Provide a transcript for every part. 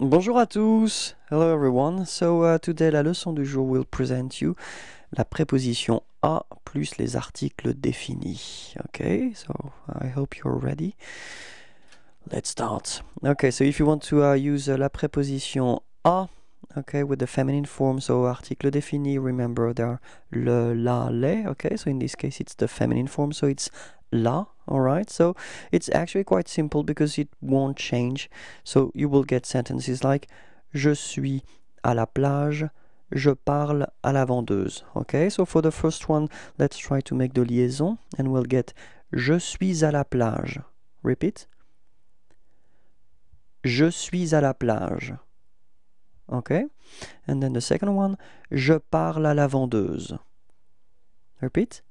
Bonjour à tous. Hello everyone. So uh, today la leçon du jour will present you la préposition a plus les articles définis. Okay, so I hope you're ready. Let's start. Okay, so if you want to uh, use uh, la préposition a okay, with the feminine form. So article défini, remember there are le, la, les, okay? So in this case, it's the feminine form, so it's la, all right? So it's actually quite simple because it won't change. So you will get sentences like je suis à la plage, je parle à la vendeuse, okay? So for the first one, let's try to make the liaison and we'll get je suis à la plage. Repeat. Je suis à la plage. Okay? And then the second one, je parle à la vendeuse. Repeat.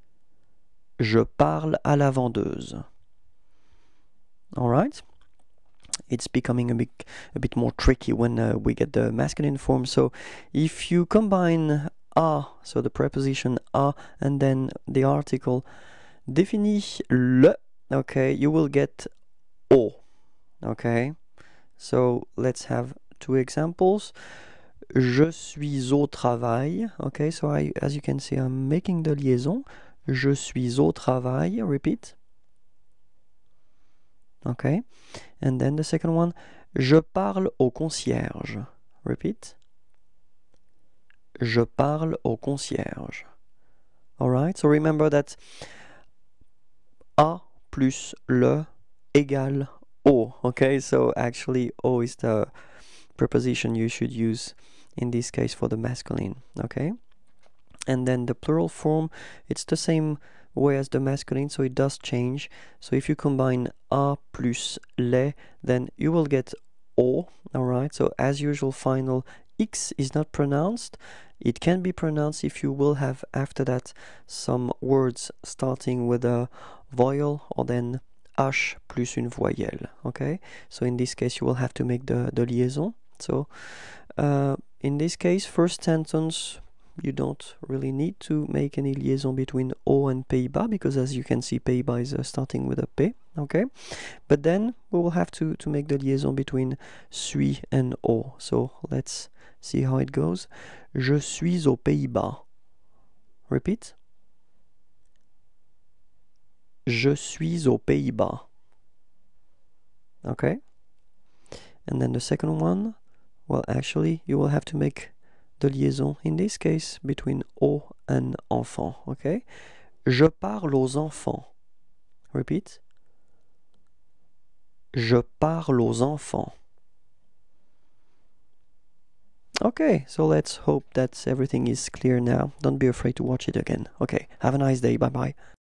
Je parle à la vendeuse. All right? It's becoming a bit, a bit more tricky when uh, we get the masculine form. So if you combine a, so the preposition a, and then the article définis le, okay, you will get o. Okay? So let's have two examples. Je suis au travail. Okay, so I, as you can see, I'm making the liaison. Je suis au travail. Repeat. Okay, and then the second one. Je parle au concierge. Repeat. Je parle au concierge. Alright, so remember that A plus le égale O. Okay, so actually O is the preposition you should use in this case for the masculine, okay? And then the plural form, it's the same way as the masculine, so it does change. So if you combine a plus les, then you will get o, alright? So as usual, final X is not pronounced. It can be pronounced if you will have after that some words starting with a vowel or then H plus une voyelle. Okay, so in this case, you will have to make the, the liaison. So uh, in this case, first sentence, you don't really need to make any liaison between O and Pays-Bas because as you can see, Pays-Bas is uh, starting with a P, okay? But then we will have to, to make the liaison between suis and O. So let's see how it goes. Je suis aux Pays-Bas. Repeat. Je suis aux Pays-Bas. Okay? And then the second one. Well, actually, you will have to make the liaison in this case between au and enfant, okay? Je parle aux enfants. Repeat. Je parle aux enfants. Okay, so let's hope that everything is clear now. Don't be afraid to watch it again. Okay, have a nice day. Bye bye.